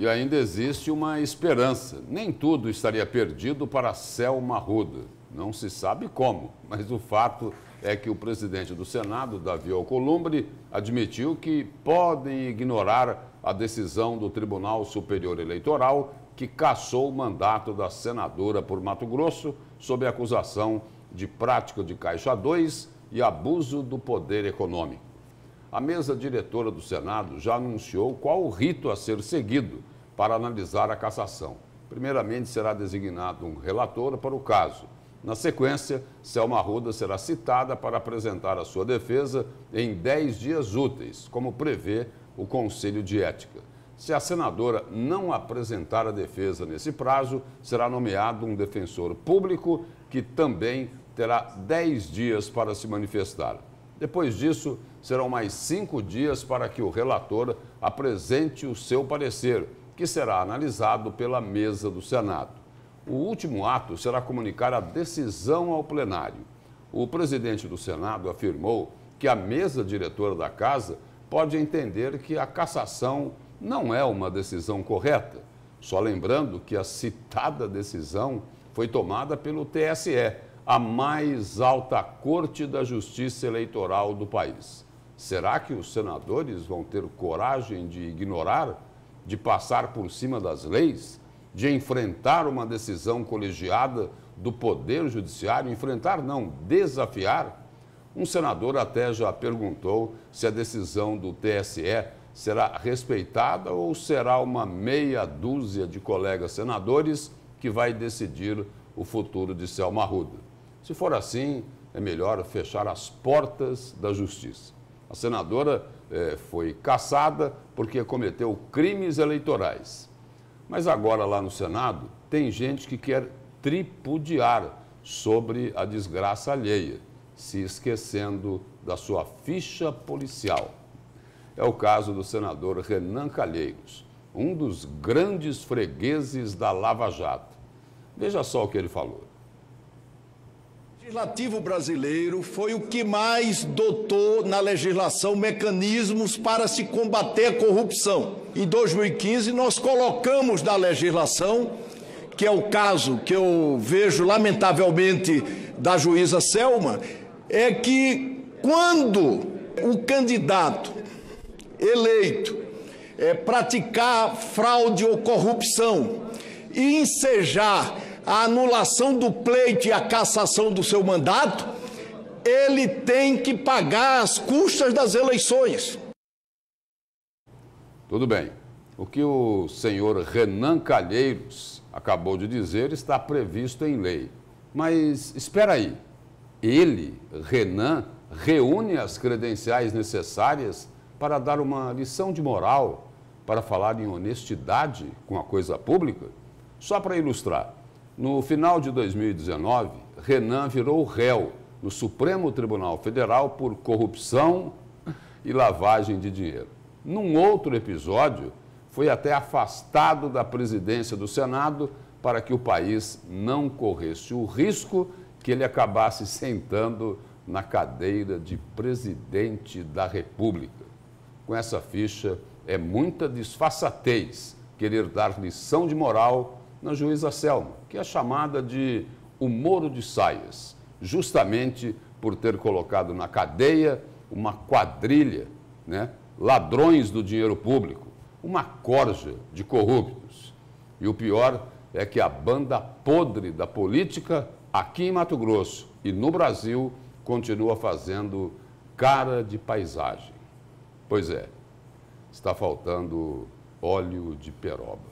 e ainda existe uma esperança. Nem tudo estaria perdido para Selma Ruda. Não se sabe como, mas o fato é que o presidente do Senado, Davi Alcolumbre, admitiu que podem ignorar a decisão do Tribunal Superior Eleitoral que cassou o mandato da senadora por Mato Grosso sob acusação de prática de Caixa 2 e abuso do poder econômico a mesa diretora do Senado já anunciou qual o rito a ser seguido para analisar a cassação. Primeiramente, será designado um relator para o caso. Na sequência, Selma Arruda será citada para apresentar a sua defesa em 10 dias úteis, como prevê o Conselho de Ética. Se a senadora não apresentar a defesa nesse prazo, será nomeado um defensor público que também terá 10 dias para se manifestar. Depois disso, serão mais cinco dias para que o relator apresente o seu parecer, que será analisado pela mesa do Senado. O último ato será comunicar a decisão ao plenário. O presidente do Senado afirmou que a mesa diretora da casa pode entender que a cassação não é uma decisão correta. Só lembrando que a citada decisão foi tomada pelo TSE, a mais alta corte da justiça eleitoral do país. Será que os senadores vão ter coragem de ignorar, de passar por cima das leis, de enfrentar uma decisão colegiada do Poder Judiciário? Enfrentar, não, desafiar? Um senador até já perguntou se a decisão do TSE será respeitada ou será uma meia dúzia de colegas senadores que vai decidir o futuro de Selma Ruda. Se for assim, é melhor fechar as portas da justiça. A senadora é, foi caçada porque cometeu crimes eleitorais. Mas agora, lá no Senado, tem gente que quer tripudiar sobre a desgraça alheia, se esquecendo da sua ficha policial. É o caso do senador Renan Calheiros, um dos grandes fregueses da Lava Jato. Veja só o que ele falou legislativo brasileiro foi o que mais dotou na legislação mecanismos para se combater a corrupção. Em 2015, nós colocamos na legislação, que é o caso que eu vejo, lamentavelmente, da juíza Selma, é que quando o candidato eleito é, praticar fraude ou corrupção e ensejar a anulação do pleito e a cassação do seu mandato, ele tem que pagar as custas das eleições. Tudo bem. O que o senhor Renan Calheiros acabou de dizer está previsto em lei. Mas espera aí. Ele, Renan, reúne as credenciais necessárias para dar uma lição de moral, para falar em honestidade com a coisa pública? Só para ilustrar, no final de 2019, Renan virou réu no Supremo Tribunal Federal por corrupção e lavagem de dinheiro. Num outro episódio, foi até afastado da presidência do Senado para que o país não corresse o risco que ele acabasse sentando na cadeira de presidente da República. Com essa ficha, é muita disfarçatez querer dar lição de moral na juíza Selma, que é chamada de o Moro de Saias, justamente por ter colocado na cadeia uma quadrilha, né, ladrões do dinheiro público, uma corja de corruptos. E o pior é que a banda podre da política aqui em Mato Grosso e no Brasil continua fazendo cara de paisagem. Pois é, está faltando óleo de peroba.